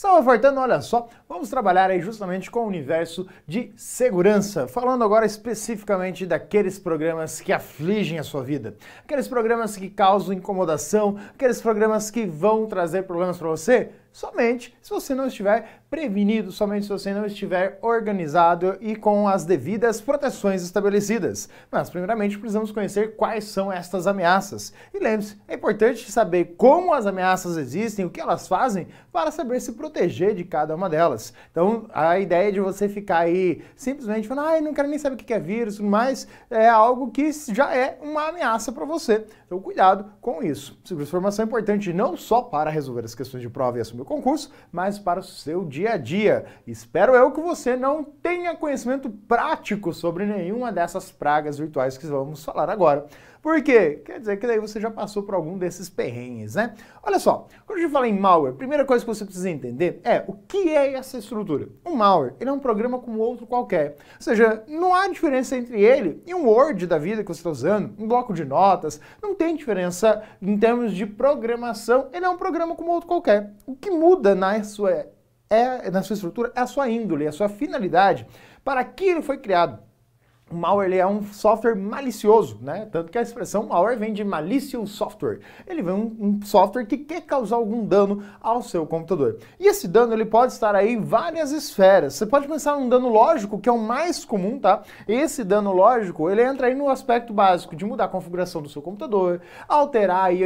Salve, Fortano, olha só, vamos trabalhar aí justamente com o universo de segurança, falando agora especificamente daqueles programas que afligem a sua vida, aqueles programas que causam incomodação, aqueles programas que vão trazer problemas para você, somente se você não estiver prevenido, somente se você não estiver organizado e com as devidas proteções estabelecidas. Mas, primeiramente, precisamos conhecer quais são estas ameaças. E lembre-se, é importante saber como as ameaças existem, o que elas fazem, para saber se proteger de cada uma delas. Então, a ideia de você ficar aí simplesmente falando, ai, ah, não quero nem saber o que é vírus, mas é algo que já é uma ameaça para você. Então, cuidado com isso. Segurança de formação é importante não só para resolver as questões de prova e assumir o concurso, mas para o seu dia a dia. Espero eu que você não tenha conhecimento prático sobre nenhuma dessas pragas virtuais que vamos falar agora. Por quê? Quer dizer que daí você já passou por algum desses perrengues, né? Olha só, quando a gente fala em malware, a primeira coisa que você precisa entender é o que é essa estrutura. Um malware, ele é um programa como outro qualquer. Ou seja, não há diferença entre ele e um Word da vida que você está usando, um bloco de notas, não tem diferença em termos de programação, ele é um programa como outro qualquer. O que muda na sua, é, na sua estrutura é a sua índole, a sua finalidade, para que ele foi criado. O malware é um software malicioso, né? Tanto que a expressão malware vem de malicious software. Ele vem um, um software que quer causar algum dano ao seu computador. E esse dano ele pode estar aí em várias esferas. Você pode pensar num dano lógico, que é o mais comum, tá? Esse dano lógico, ele entra aí no aspecto básico de mudar a configuração do seu computador, alterar aí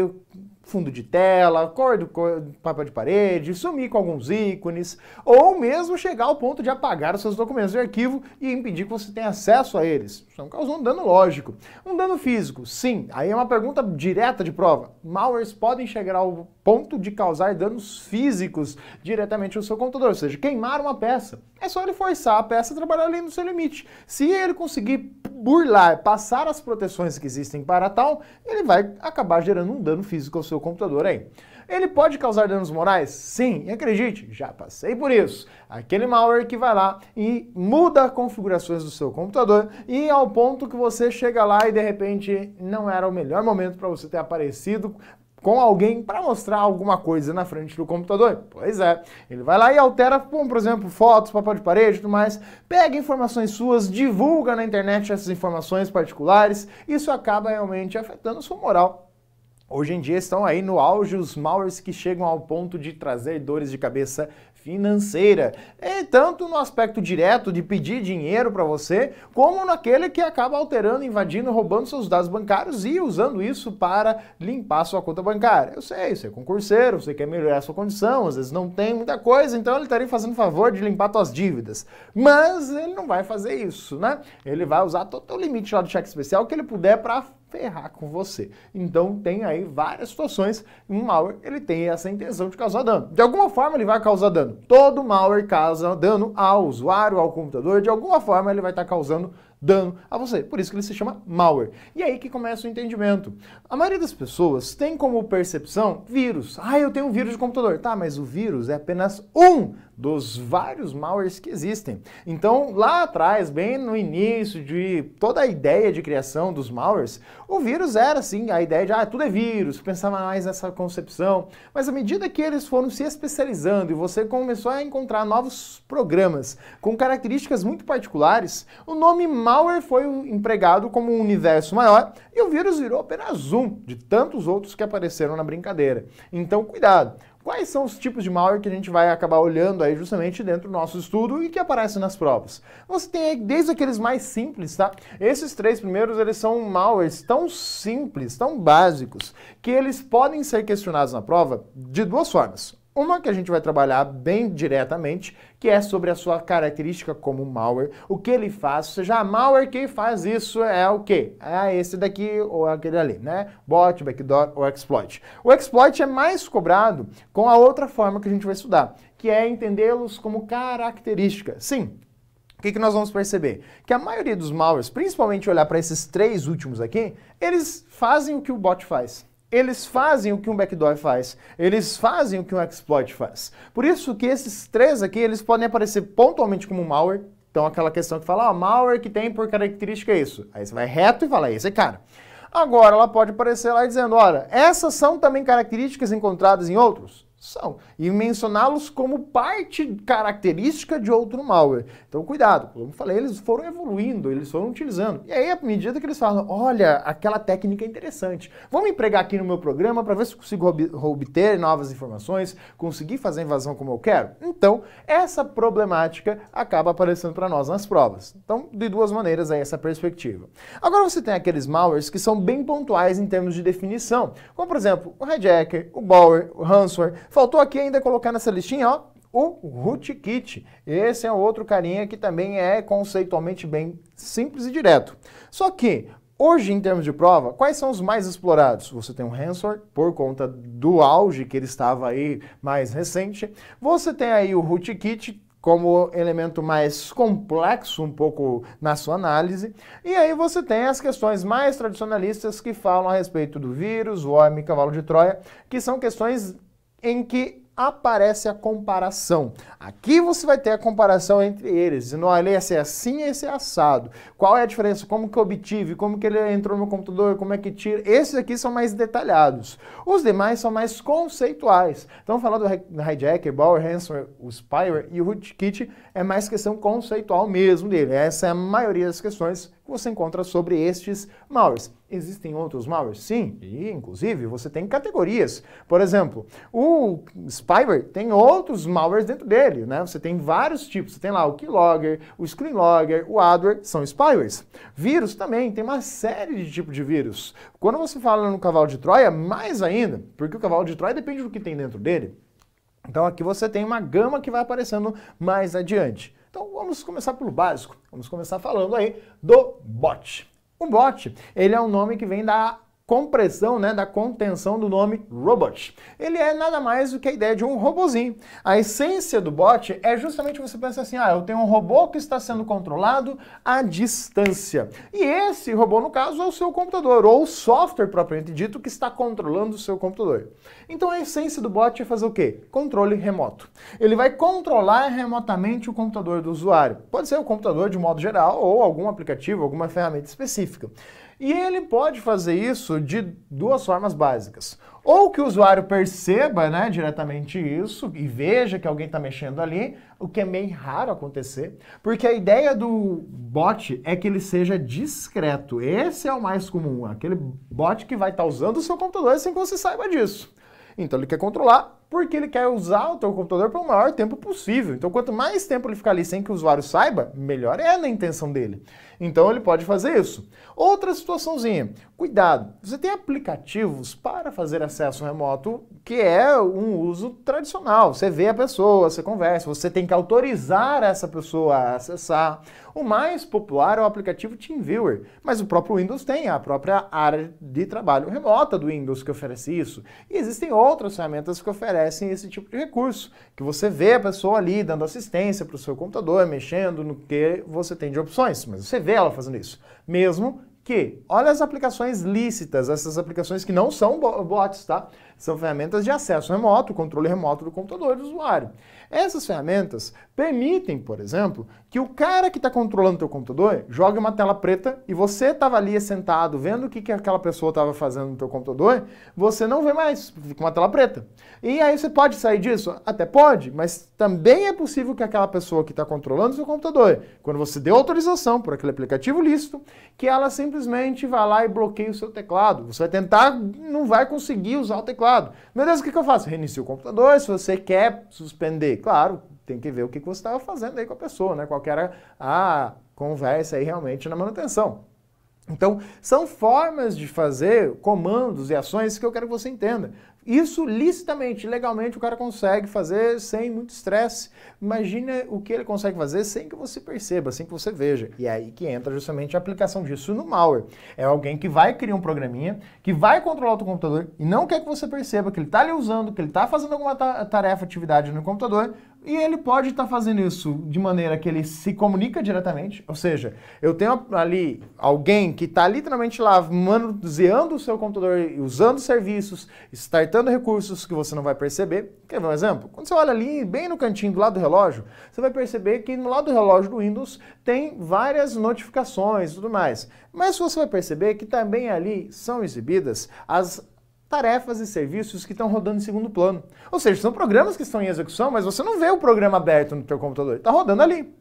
fundo de tela, cor do, cor papel de parede, sumir com alguns ícones, ou mesmo chegar ao ponto de apagar os seus documentos de arquivo e impedir que você tenha acesso a eles estão é causando dano lógico. Um dano físico, sim. Aí é uma pergunta direta de prova. Malwares podem chegar ao ponto de causar danos físicos diretamente no seu computador, ou seja, queimar uma peça. É só ele forçar a peça a trabalhar ali no seu limite. Se ele conseguir burlar, passar as proteções que existem para tal, ele vai acabar gerando um dano físico ao seu computador aí. Ele pode causar danos morais? Sim, e acredite, já passei por isso. Aquele malware que vai lá e muda configurações do seu computador e ao ponto que você chega lá e de repente não era o melhor momento para você ter aparecido com alguém para mostrar alguma coisa na frente do computador. Pois é, ele vai lá e altera, por exemplo, fotos, papel de parede e tudo mais, pega informações suas, divulga na internet essas informações particulares, isso acaba realmente afetando sua moral Hoje em dia estão aí no auge os malwares que chegam ao ponto de trazer dores de cabeça financeira. E é, tanto no aspecto direto de pedir dinheiro para você, como naquele que acaba alterando, invadindo, roubando seus dados bancários e usando isso para limpar sua conta bancária. Eu sei, você é concurseiro, você quer melhorar sua condição, às vezes não tem muita coisa, então ele estaria tá fazendo favor de limpar suas dívidas. Mas ele não vai fazer isso, né? Ele vai usar todo o limite lá do cheque especial que ele puder para ferrar com você. Então tem aí várias situações em um malware ele tem essa intenção de causar dano. De alguma forma ele vai causar dano. Todo malware causa dano ao usuário, ao computador, de alguma forma ele vai estar tá causando dano a você. Por isso que ele se chama malware. E aí que começa o entendimento. A maioria das pessoas tem como percepção vírus. Ah, eu tenho um vírus de computador. Tá, mas o vírus é apenas um dos vários malwares que existem. Então, lá atrás, bem no início de toda a ideia de criação dos malwares, o vírus era assim, a ideia de ah, tudo é vírus, pensava mais nessa concepção. Mas à medida que eles foram se especializando e você começou a encontrar novos programas com características muito particulares, o nome malware malware foi empregado como um universo maior e o vírus virou apenas um de tantos outros que apareceram na brincadeira. Então, cuidado. Quais são os tipos de malware que a gente vai acabar olhando aí justamente dentro do nosso estudo e que aparecem nas provas? Você tem aí desde aqueles mais simples, tá? Esses três primeiros, eles são malwares tão simples, tão básicos, que eles podem ser questionados na prova de duas formas. Uma que a gente vai trabalhar bem diretamente, que é sobre a sua característica como malware, o que ele faz, ou seja, a malware quem faz isso é o quê? É esse daqui ou aquele ali, né? Bot, backdoor ou exploit. O exploit é mais cobrado com a outra forma que a gente vai estudar, que é entendê-los como característica. Sim, o que, que nós vamos perceber? Que a maioria dos malwares, principalmente olhar para esses três últimos aqui, eles fazem o que o bot faz eles fazem o que um backdoor faz, eles fazem o que um exploit faz. Por isso que esses três aqui, eles podem aparecer pontualmente como malware, então aquela questão que fala, ó, ah, malware que tem por característica é isso. Aí você vai reto e fala, ah, esse é cara. Agora ela pode aparecer lá dizendo, olha, essas são também características encontradas em outros são. E mencioná-los como parte característica de outro malware. Então, cuidado, como falei, eles foram evoluindo, eles foram utilizando. E aí, à medida que eles falam, olha, aquela técnica é interessante, vamos empregar aqui no meu programa para ver se consigo obter novas informações, conseguir fazer a invasão como eu quero. Então, essa problemática acaba aparecendo para nós nas provas. Então, de duas maneiras aí, essa perspectiva. Agora você tem aqueles malwares que são bem pontuais em termos de definição, como por exemplo, o hijacker, o bower, o ransomware, Faltou aqui ainda colocar nessa listinha, ó, o Rootkit. Esse é outro carinha que também é conceitualmente bem simples e direto. Só que, hoje, em termos de prova, quais são os mais explorados? Você tem o Hansor, por conta do auge que ele estava aí mais recente. Você tem aí o Rootkit, como elemento mais complexo um pouco na sua análise. E aí você tem as questões mais tradicionalistas que falam a respeito do vírus, o homem cavalo de Troia, que são questões em que aparece a comparação. Aqui você vai ter a comparação entre eles, no olha, esse é assim e esse é assado. Qual é a diferença? Como que eu obtive? Como que ele entrou no computador? Como é que tira? Esses aqui são mais detalhados. Os demais são mais conceituais. Então, falar do Hijacker, Bauer, Hanson, o Spyware e o Rootkit é mais questão conceitual mesmo dele. Essa é a maioria das questões que você encontra sobre estes malwares. Existem outros malwares? Sim, e inclusive você tem categorias. Por exemplo, o spyware tem outros malwares dentro dele, né? Você tem vários tipos. Você tem lá o keylogger, o screenlogger, o adware, são spywares. Vírus também, tem uma série de tipos de vírus. Quando você fala no cavalo de Troia, mais ainda, porque o cavalo de Troia depende do que tem dentro dele. Então aqui você tem uma gama que vai aparecendo mais adiante. Então vamos começar pelo básico. Vamos começar falando aí do bot. O bot, ele é um nome que vem da compressão, né, da contenção do nome robot. Ele é nada mais do que a ideia de um robozinho. A essência do bot é justamente você pensar assim, ah, eu tenho um robô que está sendo controlado à distância. E esse robô, no caso, é o seu computador, ou o software propriamente dito, que está controlando o seu computador. Então a essência do bot é fazer o quê? Controle remoto. Ele vai controlar remotamente o computador do usuário. Pode ser o computador de modo geral, ou algum aplicativo, alguma ferramenta específica. E ele pode fazer isso de duas formas básicas. Ou que o usuário perceba né, diretamente isso e veja que alguém está mexendo ali, o que é meio raro acontecer, porque a ideia do bot é que ele seja discreto. Esse é o mais comum, aquele bot que vai estar tá usando o seu computador sem que você saiba disso. Então ele quer controlar porque ele quer usar o teu computador pelo maior tempo possível. Então, quanto mais tempo ele ficar ali sem que o usuário saiba, melhor é na intenção dele. Então, ele pode fazer isso. Outra situaçãozinha, cuidado, você tem aplicativos para fazer acesso remoto que é um uso tradicional. Você vê a pessoa, você conversa, você tem que autorizar essa pessoa a acessar. O mais popular é o aplicativo TeamViewer, mas o próprio Windows tem a própria área de trabalho remota do Windows que oferece isso. E existem outras ferramentas que oferecem esse tipo de recurso, que você vê a pessoa ali dando assistência para o seu computador, mexendo no que você tem de opções, mas você vê ela fazendo isso. Mesmo que, olha as aplicações lícitas, essas aplicações que não são bots, tá? São ferramentas de acesso remoto, controle remoto do computador do usuário. Essas ferramentas permitem, por exemplo, que o cara que está controlando o teu computador joga uma tela preta e você estava ali sentado vendo o que, que aquela pessoa estava fazendo no teu computador, você não vê mais, fica uma tela preta. E aí você pode sair disso? Até pode, mas também é possível que aquela pessoa que está controlando o seu computador, quando você deu autorização por aquele aplicativo lícito, que ela simplesmente vá lá e bloqueie o seu teclado. Você vai tentar, não vai conseguir usar o teclado. Meu Deus, o que, que eu faço? reinicio o computador se você quer suspender. Claro, tem que ver o que, você estava fazendo aí com a pessoa, né? Qual era a conversa aí realmente na manutenção. Então, são formas de fazer comandos e ações que eu quero que você entenda. Isso licitamente, legalmente, o cara consegue fazer sem muito estresse. Imagina o que ele consegue fazer sem que você perceba, sem que você veja. E é aí que entra justamente a aplicação disso no malware. É alguém que vai criar um programinha, que vai controlar o teu computador e não quer que você perceba que ele está ali usando, que ele está fazendo alguma tarefa, atividade no computador, e ele pode estar tá fazendo isso de maneira que ele se comunica diretamente, ou seja, eu tenho ali alguém que está literalmente lá manuseando o seu computador, usando serviços, startando recursos que você não vai perceber. Quer ver um exemplo? Quando você olha ali, bem no cantinho do lado do relógio, você vai perceber que no lado do relógio do Windows tem várias notificações e tudo mais. Mas você vai perceber que também ali são exibidas as tarefas e serviços que estão rodando em segundo plano. Ou seja, são programas que estão em execução, mas você não vê o programa aberto no teu computador, está rodando ali.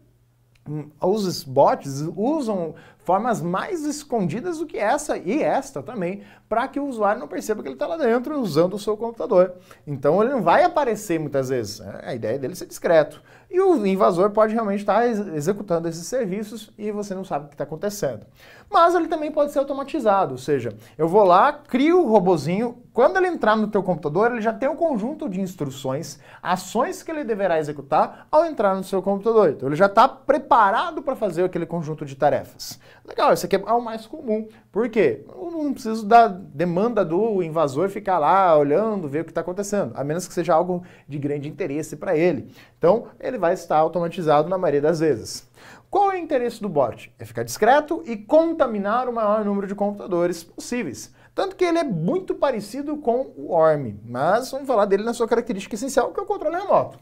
Hum, os bots usam formas mais escondidas do que essa e esta também, para que o usuário não perceba que ele está lá dentro usando o seu computador. Então ele não vai aparecer muitas vezes. É, a ideia dele é ser discreto. E o invasor pode realmente estar executando esses serviços e você não sabe o que está acontecendo. Mas ele também pode ser automatizado, ou seja, eu vou lá, crio o robozinho, quando ele entrar no teu computador, ele já tem um conjunto de instruções, ações que ele deverá executar ao entrar no seu computador. Então ele já está preparado para fazer aquele conjunto de tarefas. Legal, esse aqui é o mais comum. Por quê? Eu não preciso da demanda do invasor ficar lá olhando, ver o que está acontecendo, a menos que seja algo de grande interesse para ele. Então ele vai estar automatizado na maioria das vezes. Qual é o interesse do bot? É ficar discreto e contaminar o maior número de computadores possíveis. Tanto que ele é muito parecido com o ORM, mas vamos falar dele na sua característica essencial, que é o controle remoto.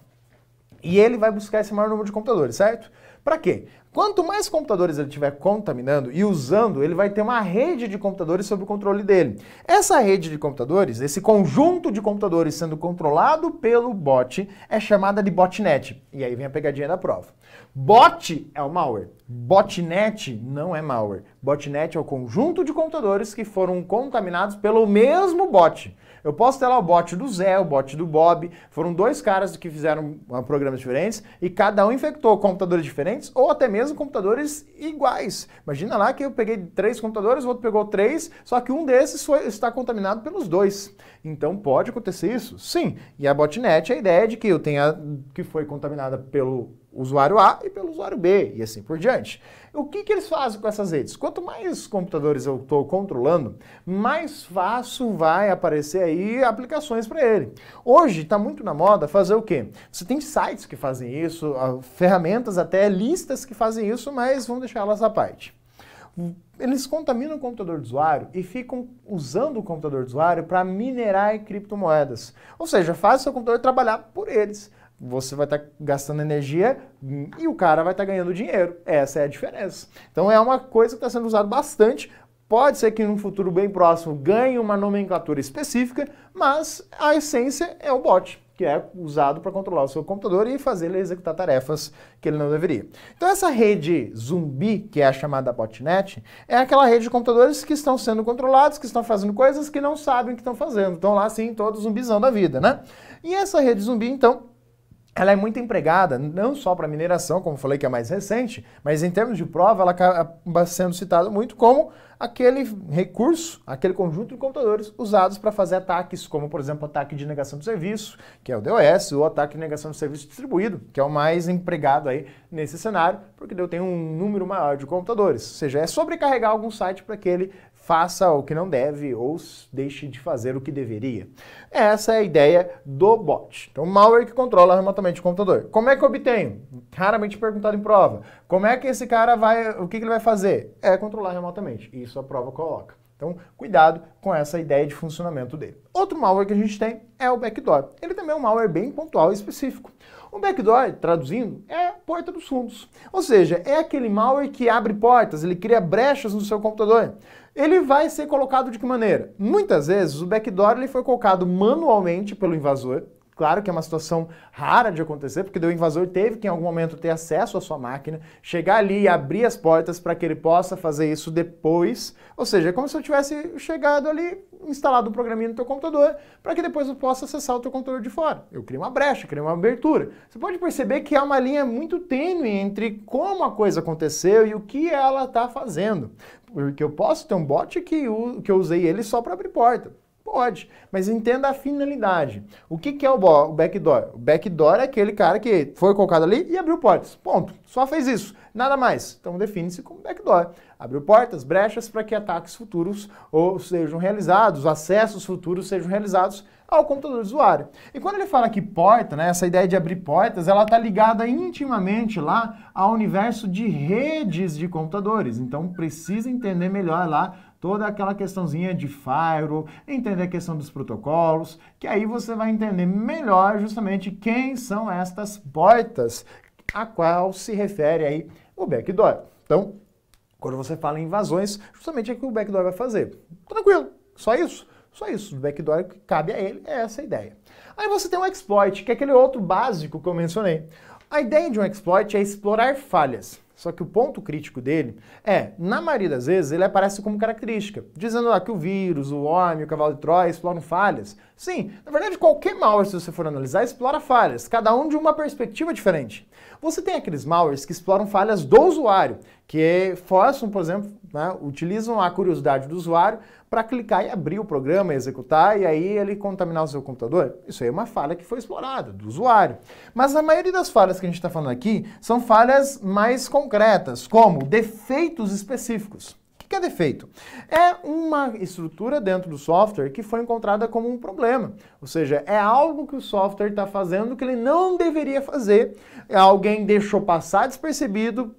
E ele vai buscar esse maior número de computadores, certo? Para quê? Quanto mais computadores ele estiver contaminando e usando, ele vai ter uma rede de computadores sob o controle dele. Essa rede de computadores, esse conjunto de computadores sendo controlado pelo bot, é chamada de botnet. E aí vem a pegadinha da prova. Bot é o malware. Botnet não é malware. Botnet é o conjunto de computadores que foram contaminados pelo mesmo bot. Eu posso ter lá o bot do Zé, o bot do Bob. Foram dois caras que fizeram ah, programas diferentes e cada um infectou computadores diferentes ou até mesmo computadores iguais. Imagina lá que eu peguei três computadores, o outro pegou três, só que um desses foi, está contaminado pelos dois. Então pode acontecer isso? Sim. E a botnet é a ideia de que eu tenha que foi contaminada pelo usuário A e pelo usuário B e assim por diante. O que, que eles fazem com essas redes? Quanto mais computadores eu estou controlando, mais fácil vai aparecer aí aplicações para ele. Hoje está muito na moda fazer o quê? Você tem sites que fazem isso, ah, ferramentas até listas que fazem isso, mas vamos deixar elas à parte eles contaminam o computador do usuário e ficam usando o computador do usuário para minerar criptomoedas. Ou seja, faz seu computador trabalhar por eles você vai estar tá gastando energia e o cara vai estar tá ganhando dinheiro. Essa é a diferença. Então é uma coisa que está sendo usada bastante. Pode ser que num futuro bem próximo ganhe uma nomenclatura específica, mas a essência é o bot, que é usado para controlar o seu computador e fazer ele executar tarefas que ele não deveria. Então essa rede zumbi, que é a chamada botnet, é aquela rede de computadores que estão sendo controlados, que estão fazendo coisas que não sabem o que estão fazendo. Estão lá, assim, todos zumbizão da vida, né? E essa rede zumbi, então, ela é muito empregada, não só para mineração, como falei que é mais recente, mas em termos de prova, ela acaba sendo citada muito como aquele recurso, aquele conjunto de computadores usados para fazer ataques, como por exemplo ataque de negação de serviço, que é o DOS, ou ataque de negação de serviço distribuído, que é o mais empregado aí nesse cenário, porque eu tenho um número maior de computadores. Ou seja, é sobrecarregar algum site para que ele faça o que não deve ou deixe de fazer o que deveria. Essa é a ideia do bot. Então, malware que controla remotamente o computador. Como é que eu obtenho? Raramente perguntado em prova. Como é que esse cara vai, o que, que ele vai fazer? É controlar remotamente. Isso a prova coloca. Então, cuidado com essa ideia de funcionamento dele. Outro malware que a gente tem é o backdoor. Ele também é um malware bem pontual e específico. O backdoor, traduzindo, é porta dos fundos. Ou seja, é aquele malware que abre portas, ele cria brechas no seu computador. Ele vai ser colocado de que maneira? Muitas vezes o backdoor ele foi colocado manualmente pelo invasor, Claro que é uma situação rara de acontecer, porque o invasor teve que em algum momento ter acesso à sua máquina, chegar ali e abrir as portas para que ele possa fazer isso depois. Ou seja, é como se eu tivesse chegado ali, instalado um programinha no teu computador, para que depois eu possa acessar o teu computador de fora. Eu criei uma brecha, criei uma abertura. Você pode perceber que há uma linha muito tênue entre como a coisa aconteceu e o que ela está fazendo. Porque eu posso ter um bot que, que eu usei ele só para abrir porta. Pode, mas entenda a finalidade. O que, que é o, o backdoor? O backdoor é aquele cara que foi colocado ali e abriu portas. Ponto. Só fez isso. Nada mais. Então define-se como backdoor. Abriu portas, brechas para que ataques futuros ou sejam realizados, acessos futuros sejam realizados ao computador do usuário. E quando ele fala que porta, né, essa ideia de abrir portas, ela está ligada intimamente lá ao universo de redes de computadores. Então precisa entender melhor lá toda aquela questãozinha de firewall, entender a questão dos protocolos, que aí você vai entender melhor justamente quem são estas portas a qual se refere aí o backdoor. Então, quando você fala em invasões, justamente é o que o backdoor vai fazer. Tranquilo, só isso. Só isso, o backdoor que cabe a ele é essa ideia. Aí você tem um exploit, que é aquele outro básico que eu mencionei. A ideia de um exploit é explorar falhas. Só que o ponto crítico dele é, na maioria das vezes, ele aparece como característica, dizendo lá ah, que o vírus, o homem, o cavalo de Troia exploram falhas. Sim, na verdade, qualquer malware, se você for analisar, explora falhas, cada um de uma perspectiva diferente. Você tem aqueles malwares que exploram falhas do usuário, que forçam, por exemplo, né, utilizam a curiosidade do usuário para clicar e abrir o programa, executar e aí ele contaminar o seu computador. Isso aí é uma falha que foi explorada do usuário. Mas a maioria das falhas que a gente está falando aqui são falhas mais concretas, como defeitos específicos que é defeito? É uma estrutura dentro do software que foi encontrada como um problema. Ou seja, é algo que o software está fazendo que ele não deveria fazer. Alguém deixou passar despercebido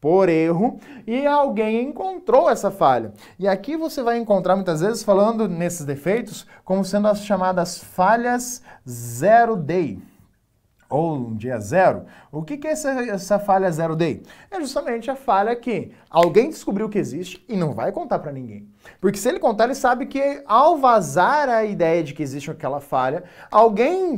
por erro e alguém encontrou essa falha. E aqui você vai encontrar muitas vezes falando nesses defeitos como sendo as chamadas falhas zero day ou um dia zero. O que, que é essa, essa falha zero day? É justamente a falha que alguém descobriu que existe e não vai contar para ninguém. Porque se ele contar, ele sabe que ao vazar a ideia de que existe aquela falha, alguém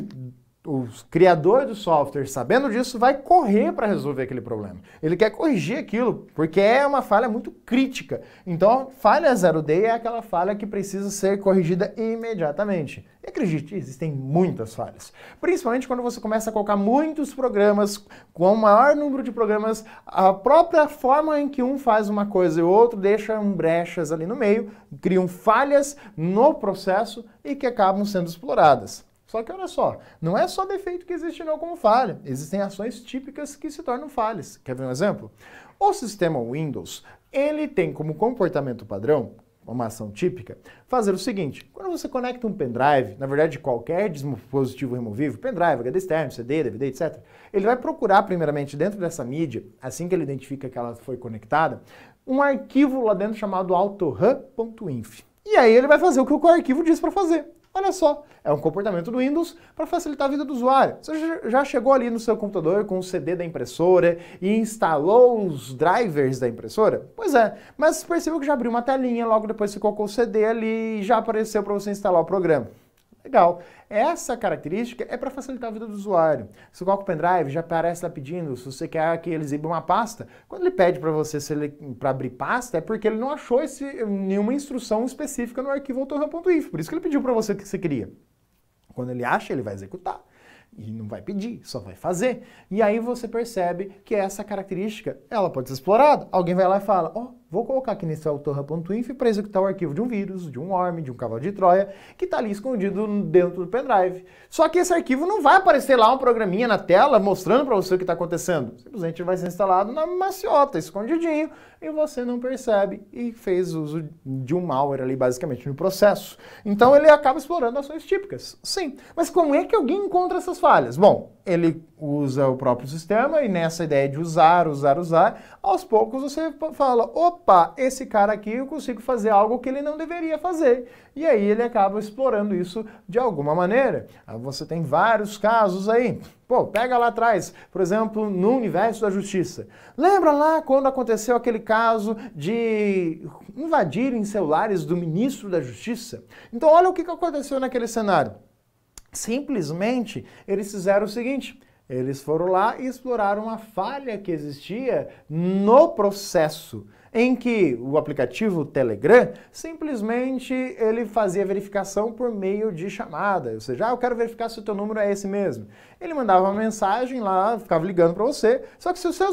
o criador do software, sabendo disso, vai correr para resolver aquele problema. Ele quer corrigir aquilo, porque é uma falha muito crítica. Então, falha zero day é aquela falha que precisa ser corrigida imediatamente. E acredite, existem muitas falhas. Principalmente quando você começa a colocar muitos programas, com o maior número de programas, a própria forma em que um faz uma coisa e o outro deixa um brechas ali no meio, criam falhas no processo e que acabam sendo exploradas. Só que olha só, não é só defeito que existe não como falha, existem ações típicas que se tornam falhas. Quer ver um exemplo? O sistema Windows, ele tem como comportamento padrão, uma ação típica, fazer o seguinte, quando você conecta um pendrive, na verdade qualquer dispositivo removível, pendrive, HD externo, CD, DVD, etc., ele vai procurar primeiramente dentro dessa mídia, assim que ele identifica que ela foi conectada, um arquivo lá dentro chamado autoran.inf. E aí ele vai fazer o que o arquivo diz para fazer. Olha só, é um comportamento do Windows para facilitar a vida do usuário. Você já chegou ali no seu computador com o CD da impressora e instalou os drivers da impressora? Pois é, mas percebeu que já abriu uma telinha, logo depois ficou com o CD ali e já apareceu para você instalar o programa. Legal. Essa característica é para facilitar a vida do usuário. Se coloca o pendrive, já aparece lá tá pedindo, se você quer que ele exiba uma pasta, quando ele pede para você para abrir pasta, é porque ele não achou esse, nenhuma instrução específica no arquivo autorram.if, por isso que ele pediu para você o que você queria. Quando ele acha, ele vai executar. E não vai pedir, só vai fazer. E aí você percebe que essa característica, ela pode ser explorada. Alguém vai lá e fala, ó, oh, Vou colocar aqui nesse autorra.inf para executar o arquivo de um vírus, de um worm, de um cavalo de Troia, que está ali escondido dentro do pendrive. Só que esse arquivo não vai aparecer lá um programinha na tela mostrando para você o que está acontecendo. Simplesmente vai ser instalado na maciota, escondidinho, e você não percebe e fez uso de um malware ali basicamente no processo. Então ele acaba explorando ações típicas. Sim, mas como é que alguém encontra essas falhas? Bom, ele usa o próprio sistema e nessa ideia de usar, usar, usar, aos poucos você fala, opa, opa, esse cara aqui eu consigo fazer algo que ele não deveria fazer. E aí ele acaba explorando isso de alguma maneira. Ah, você tem vários casos aí. Pô, pega lá atrás, por exemplo, no universo da justiça. Lembra lá quando aconteceu aquele caso de invadirem celulares do ministro da justiça? Então olha o que aconteceu naquele cenário. Simplesmente eles fizeram o seguinte, eles foram lá e exploraram uma falha que existia no processo em que o aplicativo Telegram simplesmente ele fazia verificação por meio de chamada, ou seja, ah, eu quero verificar se o teu número é esse mesmo. Ele mandava uma mensagem lá, ficava ligando para você, só que se o seu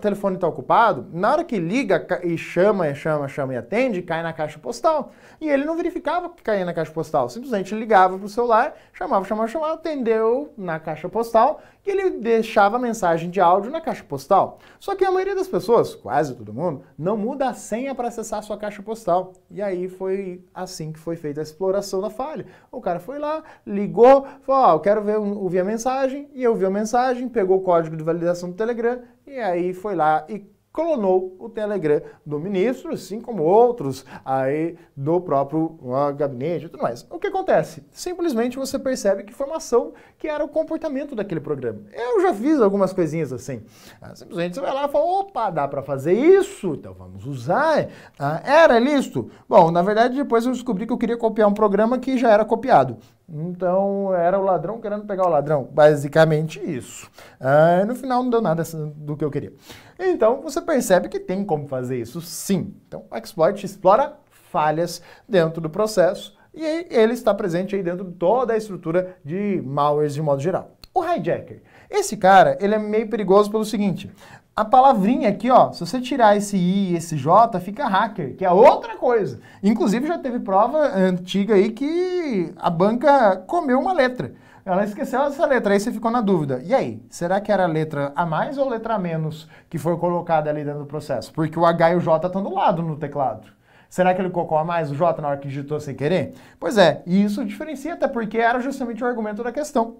telefone está ocupado, na hora que liga e chama, chama, chama e atende, cai na caixa postal. E ele não verificava que caía na caixa postal, simplesmente ligava para o celular, chamava, chamava, chamava, atendeu na caixa postal que ele deixava mensagem de áudio na caixa postal. Só que a maioria das pessoas, quase todo mundo, não muda a senha para acessar a sua caixa postal. E aí foi assim que foi feita a exploração da falha. O cara foi lá, ligou, falou: ah, eu quero ver, ouvir a mensagem, e eu vi a mensagem, pegou o código de validação do Telegram, e aí foi lá e clonou o Telegram do ministro, assim como outros aí do próprio uh, gabinete e tudo mais. O que acontece? Simplesmente você percebe que foi uma ação que era o comportamento daquele programa. Eu já fiz algumas coisinhas assim. Ah, simplesmente você vai lá e fala, opa, dá para fazer isso, então vamos usar. Ah, era listo? Bom, na verdade depois eu descobri que eu queria copiar um programa que já era copiado. Então, era o ladrão querendo pegar o ladrão. Basicamente isso. Ah, no final, não deu nada assim do que eu queria. Então, você percebe que tem como fazer isso sim. Então, o exploit explora falhas dentro do processo e ele está presente aí dentro de toda a estrutura de malwares de modo geral. O hijacker. Esse cara, ele é meio perigoso pelo seguinte, a palavrinha aqui, ó, se você tirar esse I e esse J, fica hacker, que é outra coisa. Inclusive já teve prova eh, antiga aí que a banca comeu uma letra. Ela esqueceu essa letra, aí você ficou na dúvida. E aí, será que era letra a mais ou letra a menos que foi colocada ali dentro do processo? Porque o H e o J estão do lado no teclado. Será que ele colocou a mais o J na hora que digitou sem querer? Pois é, e isso diferencia até porque era justamente o argumento da questão.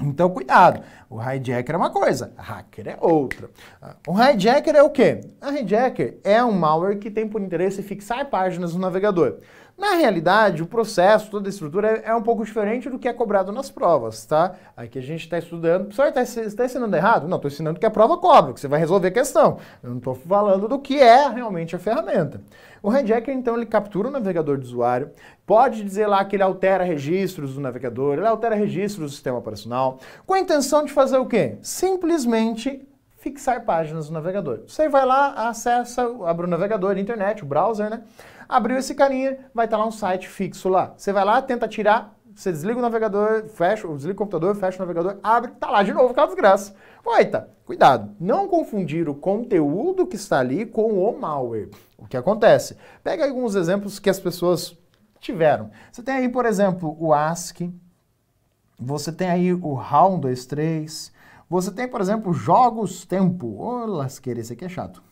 Então, cuidado. O hijacker é uma coisa, hacker é outra. O hijacker é o quê? A hijacker é um malware que tem por interesse fixar páginas no navegador. Na realidade, o processo, toda a estrutura é, é um pouco diferente do que é cobrado nas provas, tá? Aqui a gente está estudando. o Professor, está tá ensinando errado? Não, estou ensinando que a prova cobra, que você vai resolver a questão. Eu não estou falando do que é realmente a ferramenta. O hijacker, então, ele captura o navegador do usuário, pode dizer lá que ele altera registros do navegador, ele altera registros do sistema operacional, com a intenção de fazer o quê? Simplesmente fixar páginas no navegador. Você vai lá, acessa, abre o navegador, a internet, o browser, né? Abriu esse carinha, vai estar tá lá um site fixo lá. Você vai lá, tenta tirar, você desliga o navegador, fecha, desliga o computador, fecha o navegador, abre, tá lá de novo aquela desgraça. Oita, cuidado, não confundir o conteúdo que está ali com o malware o que acontece. Pega alguns exemplos que as pessoas tiveram. Você tem aí, por exemplo, o ASCII, você tem aí o RAW 123, você tem, por exemplo, jogos tempo. Ô, oh, lasqueira, esse aqui é chato.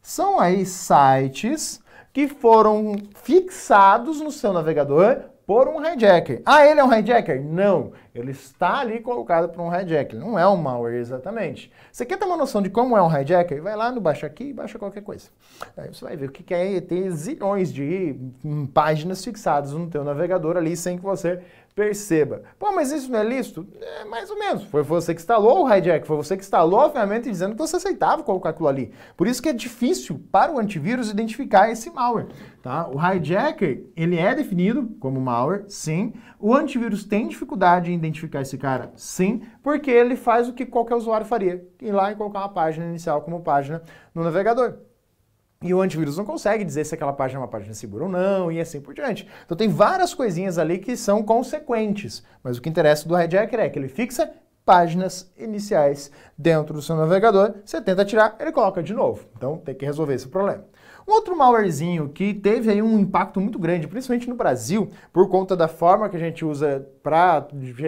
São aí sites que foram fixados no seu navegador por um hijacker. Ah, ele é um hijacker? Não, ele está ali colocado por um hijacker, não é um malware exatamente. Você quer ter uma noção de como é um hijacker? Vai lá no Baixa Aqui e baixa qualquer coisa. Aí você vai ver o que é ter zilhões de hum, páginas fixadas no teu navegador ali sem que você perceba. Pô, mas isso não é lícito? É, mais ou menos. Foi você que instalou o hijack, foi você que instalou a ferramenta dizendo que você aceitava colocar aquilo ali. Por isso que é difícil para o antivírus identificar esse malware. Tá? O hijacker, ele é definido como malware, sim. O antivírus tem dificuldade em identificar esse cara, sim, porque ele faz o que qualquer usuário faria, ir lá e colocar uma página inicial como página no navegador. E o antivírus não consegue dizer se aquela página é uma página segura ou não, e assim por diante. Então tem várias coisinhas ali que são consequentes, mas o que interessa do hijacker é que ele fixa páginas iniciais dentro do seu navegador, você tenta tirar, ele coloca de novo. Então tem que resolver esse problema. Um outro malwarezinho que teve aí um impacto muito grande, principalmente no Brasil, por conta da forma que a gente usa para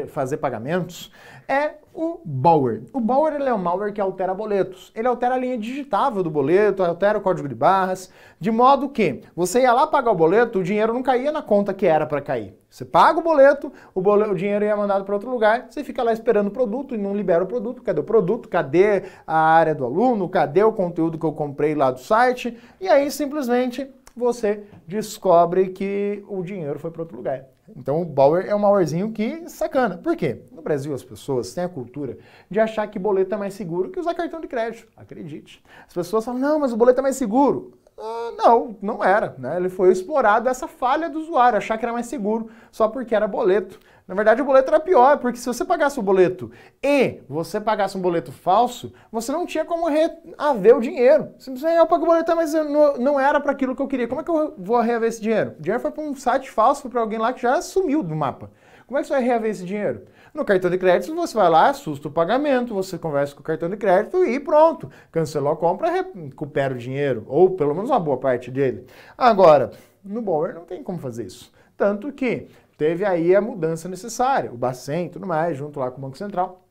fazer pagamentos, é o Bower. O Bower ele é um malware que altera boletos. Ele altera a linha digitável do boleto, altera o código de barras, de modo que você ia lá pagar o boleto, o dinheiro não caía na conta que era para cair. Você paga o boleto, o, boleto, o dinheiro ia mandado para outro lugar, você fica lá esperando o produto e não libera o produto. Cadê o produto? Cadê a área do aluno? Cadê o conteúdo que eu comprei lá do site? E aí simplesmente você descobre que o dinheiro foi para outro lugar. Então o Bauer é um Bauerzinho que sacana. Por quê? No Brasil as pessoas têm a cultura de achar que boleto é mais seguro que usar cartão de crédito. Acredite. As pessoas falam, não, mas o boleto é mais seguro. Uh, não, não era. Né? Ele foi explorado essa falha do usuário, achar que era mais seguro só porque era boleto. Na verdade, o boleto era pior, porque se você pagasse o boleto e você pagasse um boleto falso, você não tinha como reaver ah, o dinheiro. Você disse, ah, eu paguei o boleto, mas não era para aquilo que eu queria. Como é que eu vou reaver esse dinheiro? O dinheiro foi para um site falso, para alguém lá que já sumiu do mapa. Como é que você vai reaver esse dinheiro? No cartão de crédito, você vai lá, assusta o pagamento, você conversa com o cartão de crédito e pronto. Cancelou a compra, recupera o dinheiro, ou pelo menos uma boa parte dele. Agora, no Bower não tem como fazer isso. Tanto que teve aí a mudança necessária, o Bacen e tudo mais, junto lá com o Banco Central,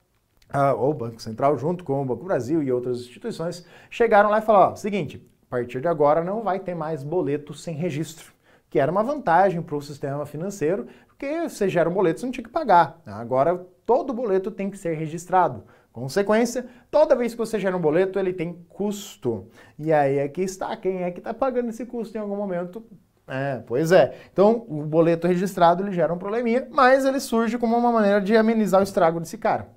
uh, ou o Banco Central junto com o Banco Brasil e outras instituições, chegaram lá e falaram, ó, seguinte, a partir de agora não vai ter mais boleto sem registro, que era uma vantagem para o sistema financeiro, porque você gera um boleto, você não tinha que pagar. Agora todo boleto tem que ser registrado. Consequência, toda vez que você gera um boleto, ele tem custo. E aí aqui é está, quem é que está pagando esse custo em algum momento é, pois é. Então, o boleto registrado ele gera um probleminha, mas ele surge como uma maneira de amenizar o estrago desse cara.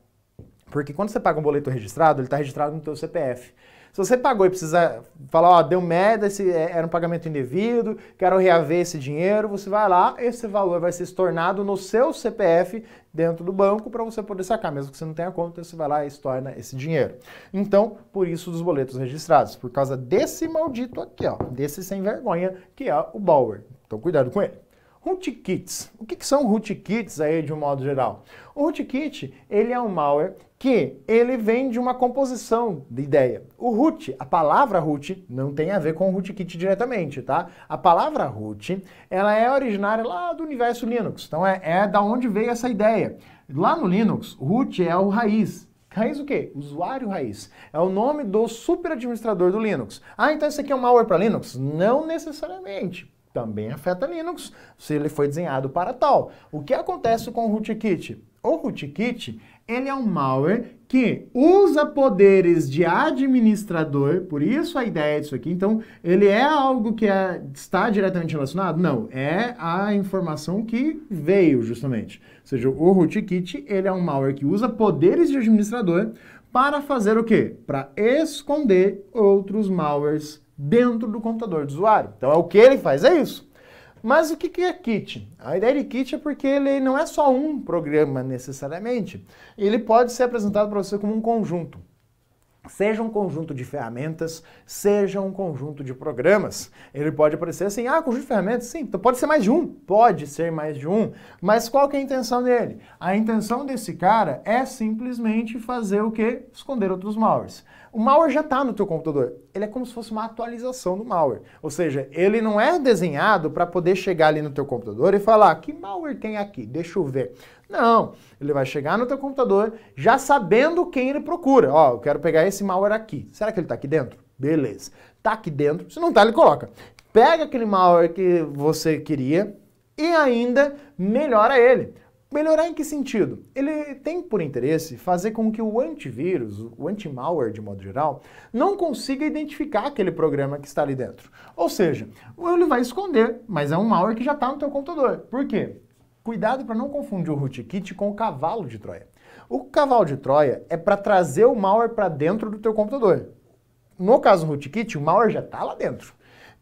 Porque quando você paga um boleto registrado, ele está registrado no teu CPF. Se você pagou e precisa falar, ó, deu merda, esse, é, era um pagamento indevido, quero reaver esse dinheiro, você vai lá, esse valor vai ser estornado no seu CPF dentro do banco para você poder sacar, mesmo que você não tenha conta, você vai lá e estorna esse dinheiro. Então, por isso dos boletos registrados, por causa desse maldito aqui, ó, desse sem vergonha que é o Bauer. Então, cuidado com ele. Rootkits. O que, que são rootkits aí de um modo geral? O rootkit, ele é um malware que ele vem de uma composição de ideia. O root, a palavra root, não tem a ver com o rootkit diretamente, tá? A palavra root, ela é originária lá do universo Linux, então é, é da onde veio essa ideia. Lá no Linux, root é o raiz, Raiz o quê? Usuário raiz. É o nome do superadministrador do Linux. Ah, então isso aqui é um malware para Linux? Não necessariamente. Também afeta Linux, se ele foi desenhado para tal. O que acontece com o rootkit? O rootkit, ele é um malware que usa poderes de administrador, por isso a ideia disso aqui. Então, ele é algo que é, está diretamente relacionado? Não, é a informação que veio, justamente. Ou seja, o rootkit, ele é um malware que usa poderes de administrador para fazer o quê? Para esconder outros malwares dentro do computador do usuário. Então, é o que ele faz, é isso. Mas o que é kit? A ideia de kit é porque ele não é só um programa necessariamente. Ele pode ser apresentado para você como um conjunto. Seja um conjunto de ferramentas, seja um conjunto de programas. Ele pode aparecer assim, ah, conjunto de ferramentas, sim, então pode ser mais de um, pode ser mais de um, mas qual que é a intenção dele? A intenção desse cara é simplesmente fazer o que? Esconder outros malwares. O malware já está no teu computador. Ele é como se fosse uma atualização do malware. Ou seja, ele não é desenhado para poder chegar ali no teu computador e falar ah, que malware tem aqui, deixa eu ver. Não, ele vai chegar no teu computador já sabendo quem ele procura. Ó, eu quero pegar esse malware aqui. Será que ele está aqui dentro? Beleza. Está aqui dentro. Se não está, ele coloca. Pega aquele malware que você queria e ainda melhora ele. Melhorar em que sentido? Ele tem por interesse fazer com que o antivírus, o anti-malware de modo geral, não consiga identificar aquele programa que está ali dentro. Ou seja, ele vai esconder, mas é um malware que já está no teu computador. Por quê? Cuidado para não confundir o rootkit com o cavalo de Troia. O cavalo de Troia é para trazer o malware para dentro do teu computador. No caso do rootkit, o malware já está lá dentro.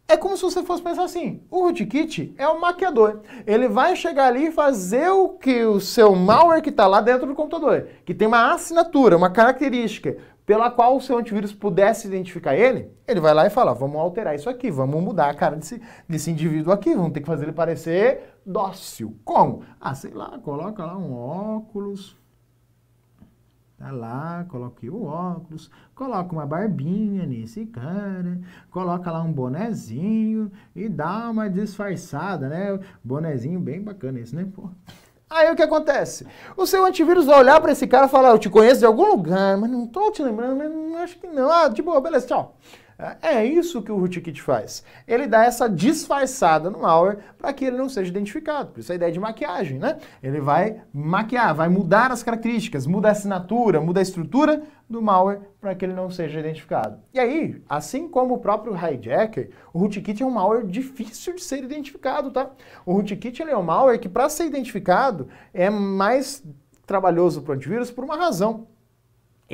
É como se você fosse pensar assim: o rootkit é o um maquiador. Ele vai chegar ali e fazer o que o seu malware que está lá dentro do computador, que tem uma assinatura, uma característica pela qual o seu antivírus pudesse identificar ele, ele vai lá e fala: vamos alterar isso aqui, vamos mudar a cara desse, desse indivíduo aqui, vamos ter que fazer ele parecer dócil. Como? Ah, sei lá, coloca lá um óculos, Tá lá, coloquei o óculos, coloca uma barbinha nesse cara, coloca lá um bonezinho e dá uma disfarçada, né? Bonezinho bem bacana esse, né? Pô. Aí o que acontece? O seu antivírus vai olhar para esse cara e falar: Eu te conheço de algum lugar, mas não tô te lembrando, mas não acho que não. Ah, de boa, beleza, tchau. É, é isso que o rootkit faz. Ele dá essa disfarçada no malware para que ele não seja identificado. Por isso a ideia de maquiagem, né? Ele vai maquiar, vai mudar as características, muda a assinatura, muda a estrutura do malware para que ele não seja identificado. E aí, assim como o próprio hijacker, o rootkit é um malware difícil de ser identificado, tá? O rootkit ele é um malware que para ser identificado é mais trabalhoso para o antivírus por uma razão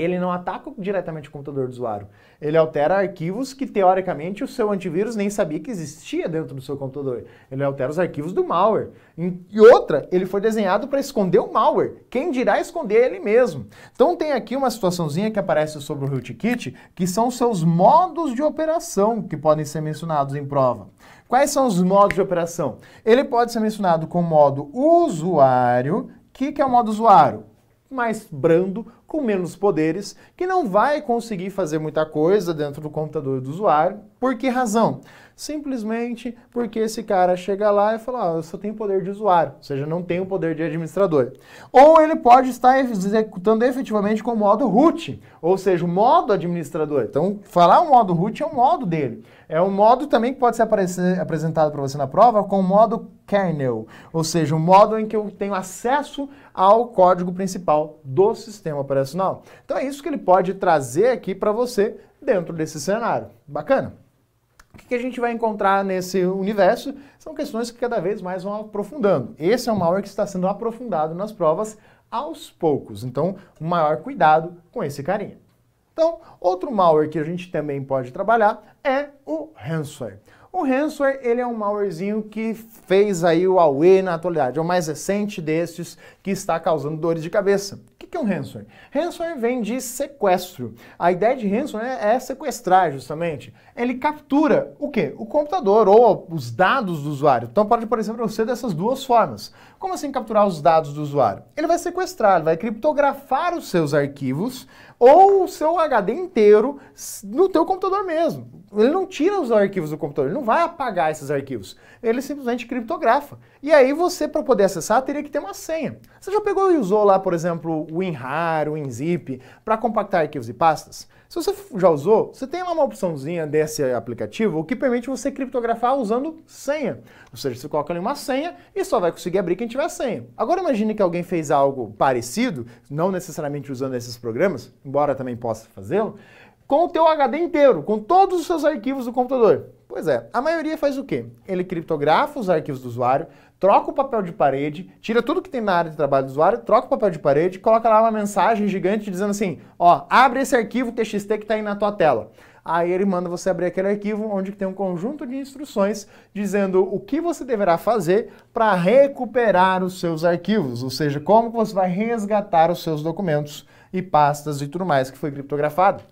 ele não ataca diretamente o computador do usuário. Ele altera arquivos que, teoricamente, o seu antivírus nem sabia que existia dentro do seu computador. Ele altera os arquivos do malware. E outra, ele foi desenhado para esconder o malware. Quem dirá esconder ele mesmo. Então tem aqui uma situaçãozinha que aparece sobre o Rootkit, que são seus modos de operação que podem ser mencionados em prova. Quais são os modos de operação? Ele pode ser mencionado com modo usuário. O que, que é o modo usuário? mais brando, com menos poderes, que não vai conseguir fazer muita coisa dentro do computador do usuário. Por que razão? Simplesmente porque esse cara chega lá e fala, ah, eu só tenho poder de usuário, ou seja, não tenho poder de administrador. Ou ele pode estar executando efetivamente com o modo root, ou seja, o modo administrador. Então, falar o modo root é o modo dele. É um modo também que pode ser aparecer, apresentado para você na prova com o modo kernel, ou seja, o modo em que eu tenho acesso ao código principal do sistema operacional então é isso que ele pode trazer aqui para você dentro desse cenário. Bacana? O que a gente vai encontrar nesse universo são questões que cada vez mais vão aprofundando. Esse é um malware que está sendo aprofundado nas provas aos poucos, então maior cuidado com esse carinha. Então, outro malware que a gente também pode trabalhar é o ransomware. O ransomware, ele é um malwarezinho que fez aí o Huawei na atualidade, é o mais recente destes que está causando dores de cabeça que é um ransomware. Ransomware vem de sequestro. A ideia de ransom é, é sequestrar, justamente. Ele captura o quê? O computador ou os dados do usuário. Então pode por exemplo ser dessas duas formas. Como assim capturar os dados do usuário? Ele vai sequestrar, ele vai criptografar os seus arquivos ou o seu HD inteiro no teu computador mesmo. Ele não tira os arquivos do computador, ele não vai apagar esses arquivos. Ele simplesmente criptografa. E aí você, para poder acessar, teria que ter uma senha. Você já pegou e usou lá, por exemplo, o WinRAR, o WinZip, para compactar arquivos e pastas? Se você já usou, você tem lá uma opçãozinha desse aplicativo que permite você criptografar usando senha. Ou seja, você coloca ali uma senha e só vai conseguir abrir quem tiver senha. Agora imagine que alguém fez algo parecido, não necessariamente usando esses programas, embora também possa fazê-lo, com o teu HD inteiro, com todos os seus arquivos do computador. Pois é, a maioria faz o quê? Ele criptografa os arquivos do usuário, troca o papel de parede, tira tudo que tem na área de trabalho do usuário, troca o papel de parede, coloca lá uma mensagem gigante dizendo assim, ó, abre esse arquivo TXT que está aí na tua tela. Aí ele manda você abrir aquele arquivo onde tem um conjunto de instruções dizendo o que você deverá fazer para recuperar os seus arquivos, ou seja, como você vai resgatar os seus documentos e pastas e tudo mais que foi criptografado.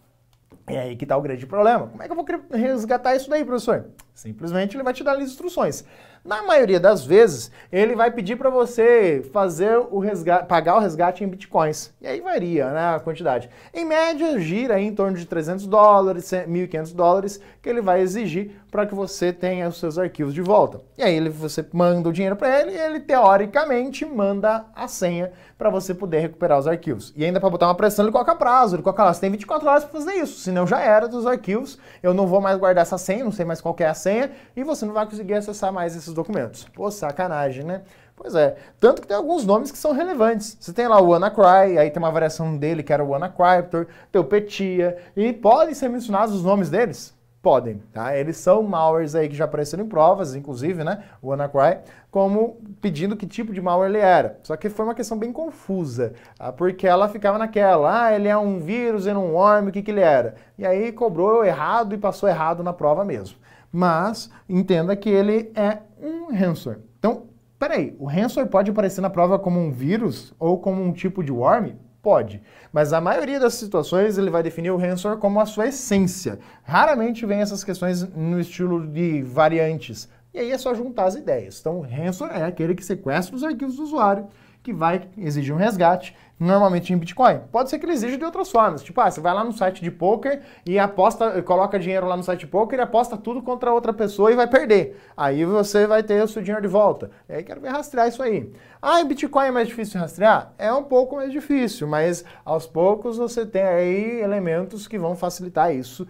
E é aí que está o grande problema. Como é que eu vou resgatar isso daí, professor? Simplesmente ele vai te dar as instruções. Na maioria das vezes, ele vai pedir para você fazer o resgate, pagar o resgate em bitcoins. E aí varia né, a quantidade. Em média, gira em torno de 300 dólares, 1.500 dólares, que ele vai exigir para que você tenha os seus arquivos de volta. E aí você manda o dinheiro para ele e ele, teoricamente, manda a senha para você poder recuperar os arquivos. E ainda para botar uma pressão, ele coloca prazo, ele coloca lá, você tem 24 horas para fazer isso, senão já era dos arquivos, eu não vou mais guardar essa senha, não sei mais qual é a senha, senha e você não vai conseguir acessar mais esses documentos. Pô, sacanagem, né? Pois é. Tanto que tem alguns nomes que são relevantes. Você tem lá o WannaCry, aí tem uma variação dele que era o WannaCryptor, petia, e podem ser mencionados os nomes deles? Podem, tá? Eles são malwares aí que já apareceram em provas, inclusive, né? O WannaCry, como pedindo que tipo de malware ele era. Só que foi uma questão bem confusa, ah, porque ela ficava naquela, ah, ele é um vírus, ele é um worm, o que que ele era? E aí cobrou errado e passou errado na prova mesmo mas entenda que ele é um ransomware. Então, peraí, o ransomware pode aparecer na prova como um vírus ou como um tipo de worm? Pode, mas a maioria das situações ele vai definir o ransomware como a sua essência. Raramente vem essas questões no estilo de variantes. E aí é só juntar as ideias. Então, o ransomware é aquele que sequestra os arquivos do usuário, que vai exigir um resgate, normalmente em Bitcoin. Pode ser que ele exija de outras formas. Tipo, ah, você vai lá no site de poker e aposta, coloca dinheiro lá no site de poker e aposta tudo contra outra pessoa e vai perder. Aí você vai ter o seu dinheiro de volta. E aí quero ver rastrear isso aí. Ah, Bitcoin é mais difícil rastrear? É um pouco mais difícil, mas aos poucos você tem aí elementos que vão facilitar isso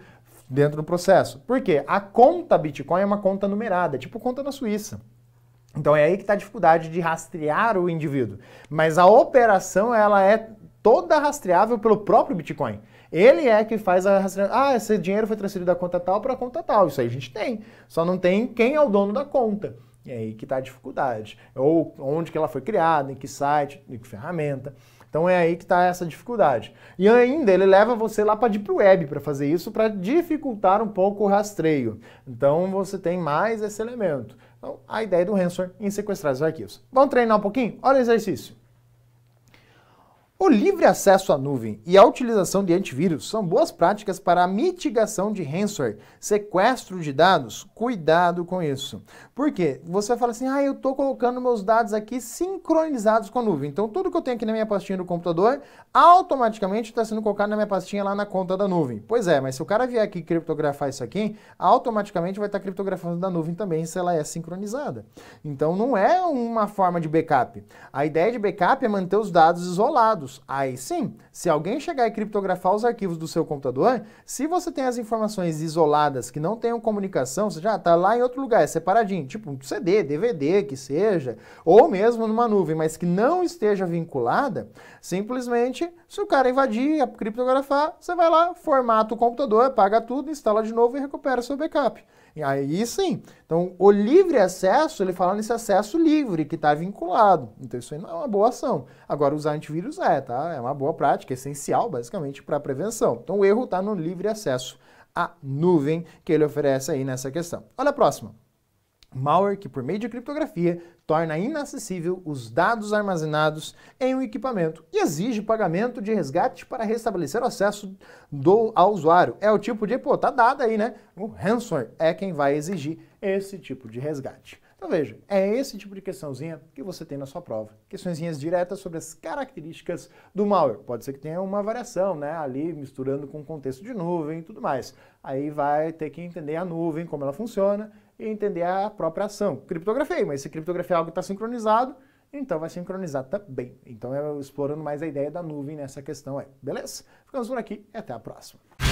dentro do processo. Por quê? A conta Bitcoin é uma conta numerada, tipo conta na Suíça. Então é aí que está a dificuldade de rastrear o indivíduo. Mas a operação ela é toda rastreável pelo próprio Bitcoin. Ele é que faz a rastreamento. Ah, esse dinheiro foi transferido da conta tal para a conta tal. Isso aí a gente tem. Só não tem quem é o dono da conta. E é aí que está a dificuldade. Ou onde que ela foi criada, em que site, em que ferramenta. Então é aí que está essa dificuldade. E ainda ele leva você lá para Deep Web para fazer isso, para dificultar um pouco o rastreio. Então você tem mais esse elemento. Então, a ideia do ransomware em sequestrar os arquivos. Vamos treinar um pouquinho? Olha o exercício. O livre acesso à nuvem e a utilização de antivírus são boas práticas para a mitigação de ransomware, sequestro de dados. Cuidado com isso. Porque você fala assim: "Ah, eu estou colocando meus dados aqui sincronizados com a nuvem. Então tudo que eu tenho aqui na minha pastinha do computador automaticamente está sendo colocado na minha pastinha lá na conta da nuvem". Pois é, mas se o cara vier aqui criptografar isso aqui, automaticamente vai estar tá criptografando da nuvem também se ela é sincronizada. Então não é uma forma de backup. A ideia de backup é manter os dados isolados dados? Aí sim, se alguém chegar e criptografar os arquivos do seu computador, se você tem as informações isoladas que não tenham comunicação, você já está lá em outro lugar, é separadinho, tipo um CD, DVD, que seja, ou mesmo numa nuvem, mas que não esteja vinculada, simplesmente, se o cara invadir, criptografar, você vai lá, formata o computador, apaga tudo, instala de novo e recupera seu backup. Aí sim. Então, o livre acesso, ele fala nesse acesso livre, que está vinculado. Então, isso aí não é uma boa ação. Agora, usar antivírus é, tá? É uma boa prática, essencial, basicamente, para a prevenção. Então, o erro está no livre acesso à nuvem que ele oferece aí nessa questão. Olha a próxima malware que, por meio de criptografia, torna inacessível os dados armazenados em um equipamento e exige pagamento de resgate para restabelecer o acesso do, ao usuário. É o tipo de, pô, tá dado aí, né? O ransomware é quem vai exigir esse tipo de resgate. Então veja, é esse tipo de questãozinha que você tem na sua prova. Questõezinhas diretas sobre as características do malware. Pode ser que tenha uma variação, né, ali misturando com o contexto de nuvem e tudo mais. Aí vai ter que entender a nuvem, como ela funciona, e entender a própria ação. Criptografei, mas se criptografia algo que está sincronizado, então vai sincronizar também. Então, eu explorando mais a ideia da nuvem nessa questão aí. Beleza? Ficamos por aqui e até a próxima.